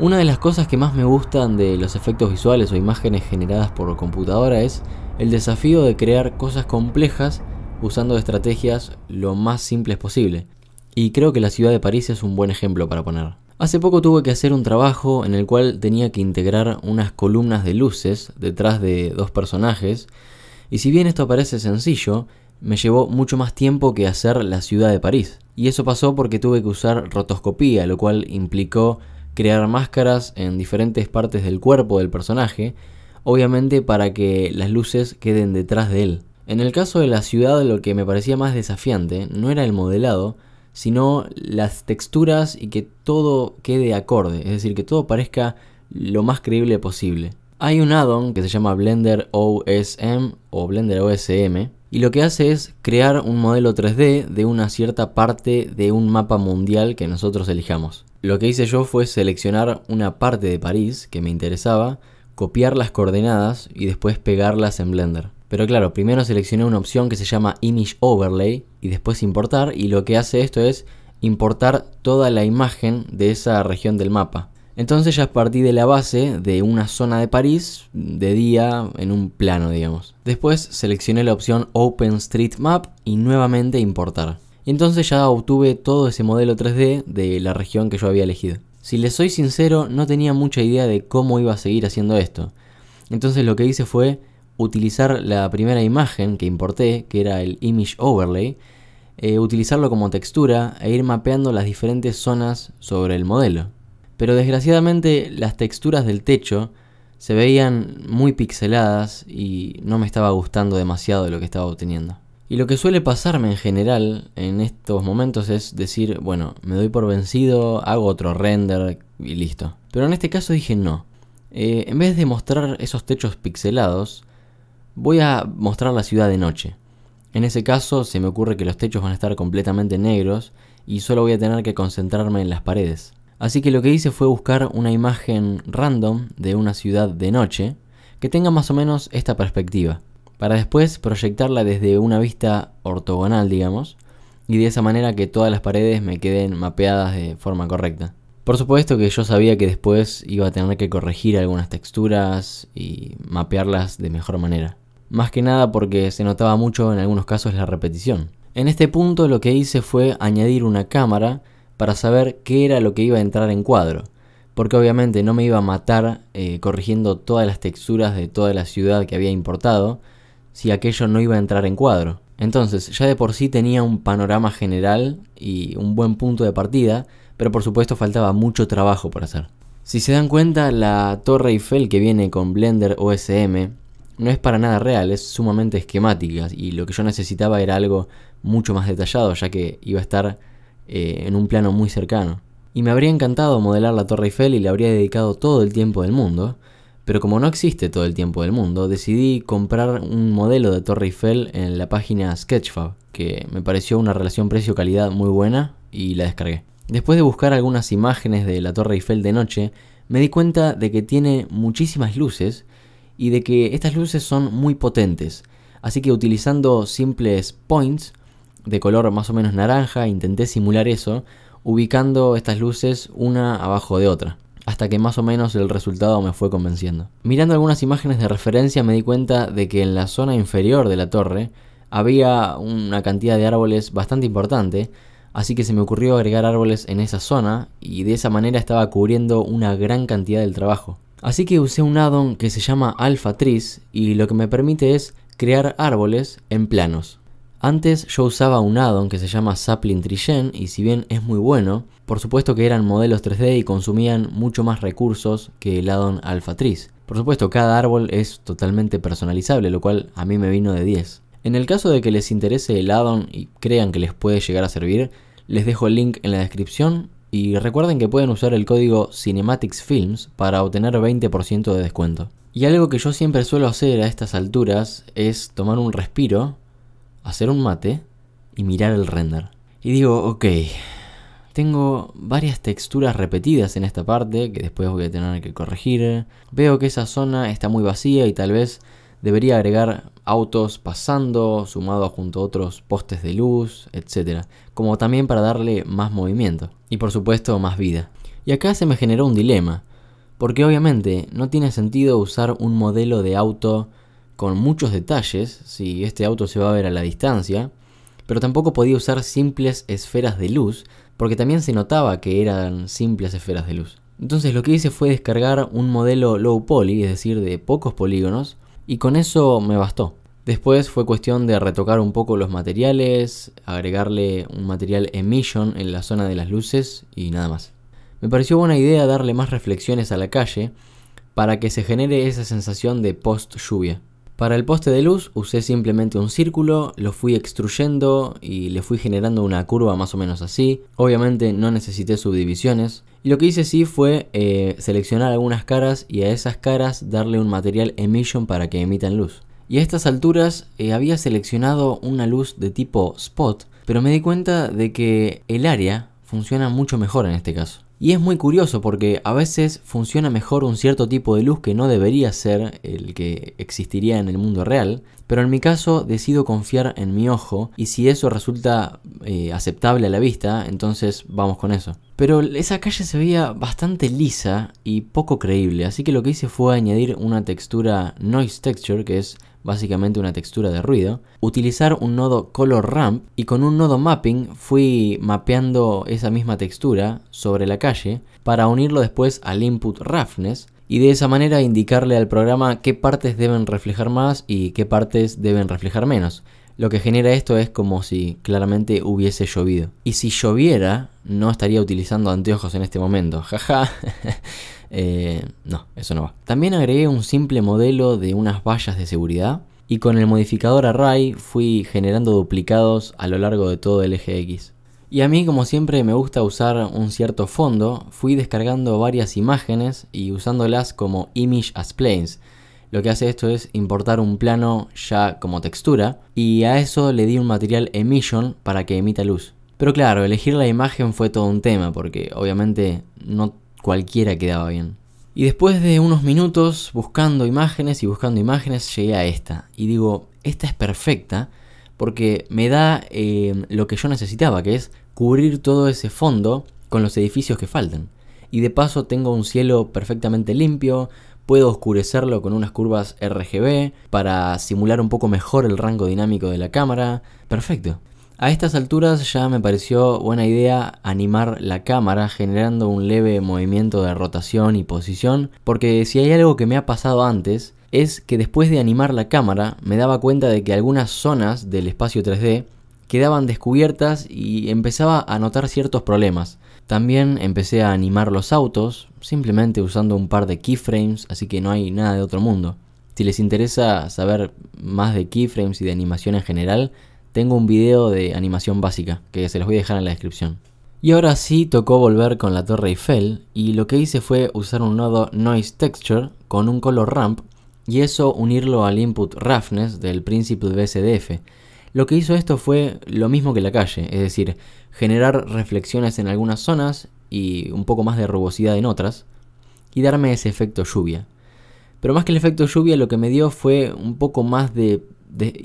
Una de las cosas que más me gustan de los efectos visuales o imágenes generadas por computadora es el desafío de crear cosas complejas usando estrategias lo más simples posible. Y creo que la ciudad de París es un buen ejemplo para poner. Hace poco tuve que hacer un trabajo en el cual tenía que integrar unas columnas de luces detrás de dos personajes, y si bien esto parece sencillo, me llevó mucho más tiempo que hacer la ciudad de París. Y eso pasó porque tuve que usar rotoscopía, lo cual implicó crear máscaras en diferentes partes del cuerpo del personaje, obviamente para que las luces queden detrás de él. En el caso de la ciudad lo que me parecía más desafiante no era el modelado, sino las texturas y que todo quede acorde, es decir, que todo parezca lo más creíble posible. Hay un add-on que se llama Blender OSM o Blender OSM, y lo que hace es crear un modelo 3D de una cierta parte de un mapa mundial que nosotros elijamos. Lo que hice yo fue seleccionar una parte de París que me interesaba, copiar las coordenadas y después pegarlas en Blender. Pero claro, primero seleccioné una opción que se llama Image Overlay y después importar y lo que hace esto es importar toda la imagen de esa región del mapa. Entonces ya partí de la base de una zona de París, de día, en un plano, digamos. Después seleccioné la opción OpenStreetMap y nuevamente importar. Y entonces ya obtuve todo ese modelo 3D de la región que yo había elegido. Si les soy sincero, no tenía mucha idea de cómo iba a seguir haciendo esto. Entonces lo que hice fue utilizar la primera imagen que importé, que era el Image Overlay, eh, utilizarlo como textura e ir mapeando las diferentes zonas sobre el modelo pero desgraciadamente las texturas del techo se veían muy pixeladas y no me estaba gustando demasiado lo que estaba obteniendo. Y lo que suele pasarme en general en estos momentos es decir, bueno, me doy por vencido, hago otro render y listo. Pero en este caso dije no. Eh, en vez de mostrar esos techos pixelados, voy a mostrar la ciudad de noche. En ese caso se me ocurre que los techos van a estar completamente negros y solo voy a tener que concentrarme en las paredes. Así que lo que hice fue buscar una imagen random de una ciudad de noche que tenga más o menos esta perspectiva, para después proyectarla desde una vista ortogonal, digamos, y de esa manera que todas las paredes me queden mapeadas de forma correcta. Por supuesto que yo sabía que después iba a tener que corregir algunas texturas y mapearlas de mejor manera. Más que nada porque se notaba mucho en algunos casos la repetición. En este punto lo que hice fue añadir una cámara para saber qué era lo que iba a entrar en cuadro. Porque obviamente no me iba a matar eh, corrigiendo todas las texturas de toda la ciudad que había importado si aquello no iba a entrar en cuadro. Entonces, ya de por sí tenía un panorama general y un buen punto de partida, pero por supuesto faltaba mucho trabajo por hacer. Si se dan cuenta, la Torre Eiffel que viene con Blender OSM no es para nada real, es sumamente esquemática y lo que yo necesitaba era algo mucho más detallado, ya que iba a estar eh, en un plano muy cercano. Y me habría encantado modelar la Torre Eiffel y le habría dedicado todo el tiempo del mundo, pero como no existe todo el tiempo del mundo, decidí comprar un modelo de Torre Eiffel en la página Sketchfab, que me pareció una relación precio-calidad muy buena y la descargué. Después de buscar algunas imágenes de la Torre Eiffel de noche, me di cuenta de que tiene muchísimas luces y de que estas luces son muy potentes, así que utilizando simples points de color más o menos naranja, intenté simular eso, ubicando estas luces una abajo de otra, hasta que más o menos el resultado me fue convenciendo. Mirando algunas imágenes de referencia me di cuenta de que en la zona inferior de la torre había una cantidad de árboles bastante importante, así que se me ocurrió agregar árboles en esa zona y de esa manera estaba cubriendo una gran cantidad del trabajo. Así que usé un addon que se llama Alpha Trees y lo que me permite es crear árboles en planos. Antes yo usaba un addon que se llama Sapling Trigen y si bien es muy bueno, por supuesto que eran modelos 3D y consumían mucho más recursos que el addon Alpha Por supuesto, cada árbol es totalmente personalizable, lo cual a mí me vino de 10. En el caso de que les interese el addon y crean que les puede llegar a servir, les dejo el link en la descripción y recuerden que pueden usar el código CinematicsFilms para obtener 20% de descuento. Y algo que yo siempre suelo hacer a estas alturas es tomar un respiro hacer un mate y mirar el render. Y digo, ok, tengo varias texturas repetidas en esta parte que después voy a tener que corregir. Veo que esa zona está muy vacía y tal vez debería agregar autos pasando, sumado junto a otros postes de luz, etc. Como también para darle más movimiento y por supuesto más vida. Y acá se me generó un dilema, porque obviamente no tiene sentido usar un modelo de auto con muchos detalles, si este auto se va a ver a la distancia, pero tampoco podía usar simples esferas de luz, porque también se notaba que eran simples esferas de luz. Entonces lo que hice fue descargar un modelo low poly, es decir, de pocos polígonos, y con eso me bastó. Después fue cuestión de retocar un poco los materiales, agregarle un material emission en la zona de las luces y nada más. Me pareció buena idea darle más reflexiones a la calle para que se genere esa sensación de post lluvia. Para el poste de luz usé simplemente un círculo, lo fui extruyendo y le fui generando una curva más o menos así. Obviamente no necesité subdivisiones. Y lo que hice sí fue eh, seleccionar algunas caras y a esas caras darle un material emission para que emitan luz. Y a estas alturas eh, había seleccionado una luz de tipo spot, pero me di cuenta de que el área funciona mucho mejor en este caso. Y es muy curioso porque a veces funciona mejor un cierto tipo de luz que no debería ser el que existiría en el mundo real, pero en mi caso decido confiar en mi ojo y si eso resulta eh, aceptable a la vista, entonces vamos con eso. Pero esa calle se veía bastante lisa y poco creíble, así que lo que hice fue añadir una textura Noise Texture, que es básicamente una textura de ruido, utilizar un nodo Color Ramp y con un nodo Mapping fui mapeando esa misma textura sobre la calle para unirlo después al input Roughness y de esa manera indicarle al programa qué partes deben reflejar más y qué partes deben reflejar menos. Lo que genera esto es como si claramente hubiese llovido. Y si lloviera, no estaría utilizando anteojos en este momento. Jaja. Eh, no, eso no va. También agregué un simple modelo de unas vallas de seguridad. Y con el modificador array fui generando duplicados a lo largo de todo el eje X. Y a mí, como siempre, me gusta usar un cierto fondo, fui descargando varias imágenes y usándolas como image as planes. Lo que hace esto es importar un plano ya como textura y a eso le di un material emission para que emita luz. Pero claro, elegir la imagen fue todo un tema porque obviamente no cualquiera quedaba bien. Y después de unos minutos buscando imágenes y buscando imágenes llegué a esta y digo, esta es perfecta porque me da eh, lo que yo necesitaba, que es cubrir todo ese fondo con los edificios que faltan. Y de paso tengo un cielo perfectamente limpio, puedo oscurecerlo con unas curvas RGB para simular un poco mejor el rango dinámico de la cámara. Perfecto. A estas alturas ya me pareció buena idea animar la cámara generando un leve movimiento de rotación y posición, porque si hay algo que me ha pasado antes es que después de animar la cámara me daba cuenta de que algunas zonas del espacio 3D quedaban descubiertas y empezaba a notar ciertos problemas. También empecé a animar los autos, simplemente usando un par de keyframes, así que no hay nada de otro mundo. Si les interesa saber más de keyframes y de animación en general, tengo un video de animación básica, que se los voy a dejar en la descripción. Y ahora sí tocó volver con la Torre Eiffel, y lo que hice fue usar un nodo Noise Texture con un color ramp y eso unirlo al input roughness del principio BCDF. Lo que hizo esto fue lo mismo que la calle, es decir, generar reflexiones en algunas zonas y un poco más de rugosidad en otras, y darme ese efecto lluvia. Pero más que el efecto lluvia, lo que me dio fue un poco más de,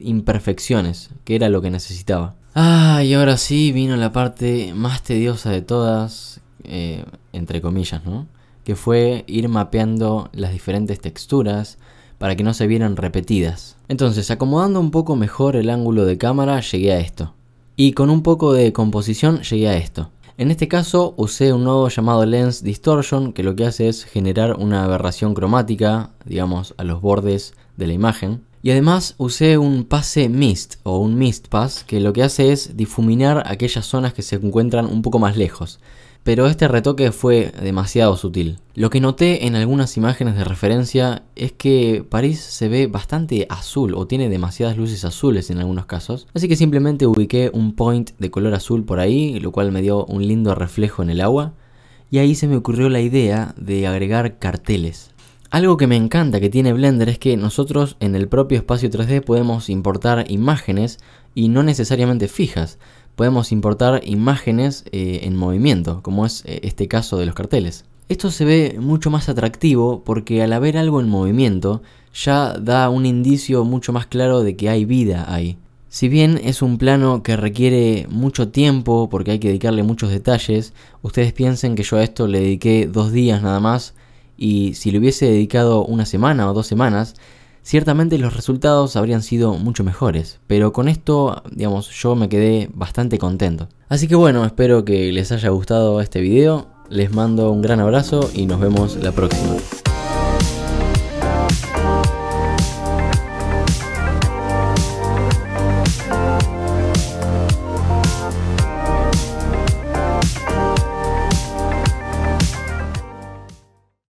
imperfecciones, que era lo que necesitaba. Ah, y ahora sí vino la parte más tediosa de todas, eh, entre comillas, ¿no? Que fue ir mapeando las diferentes texturas, para que no se vieran repetidas. Entonces, acomodando un poco mejor el ángulo de cámara, llegué a esto. Y con un poco de composición llegué a esto. En este caso usé un nodo llamado Lens Distortion que lo que hace es generar una aberración cromática, digamos, a los bordes de la imagen. Y además usé un pase Mist o un Mist Pass que lo que hace es difuminar aquellas zonas que se encuentran un poco más lejos. Pero este retoque fue demasiado sutil. Lo que noté en algunas imágenes de referencia es que París se ve bastante azul o tiene demasiadas luces azules en algunos casos. Así que simplemente ubiqué un point de color azul por ahí, lo cual me dio un lindo reflejo en el agua. Y ahí se me ocurrió la idea de agregar carteles. Algo que me encanta que tiene Blender es que nosotros en el propio espacio 3D podemos importar imágenes y no necesariamente fijas. Podemos importar imágenes eh, en movimiento, como es eh, este caso de los carteles. Esto se ve mucho más atractivo porque al haber algo en movimiento ya da un indicio mucho más claro de que hay vida ahí. Si bien es un plano que requiere mucho tiempo porque hay que dedicarle muchos detalles, ustedes piensen que yo a esto le dediqué dos días nada más y si le hubiese dedicado una semana o dos semanas, ciertamente los resultados habrían sido mucho mejores, pero con esto, digamos, yo me quedé bastante contento. Así que bueno, espero que les haya gustado este video, les mando un gran abrazo y nos vemos la próxima.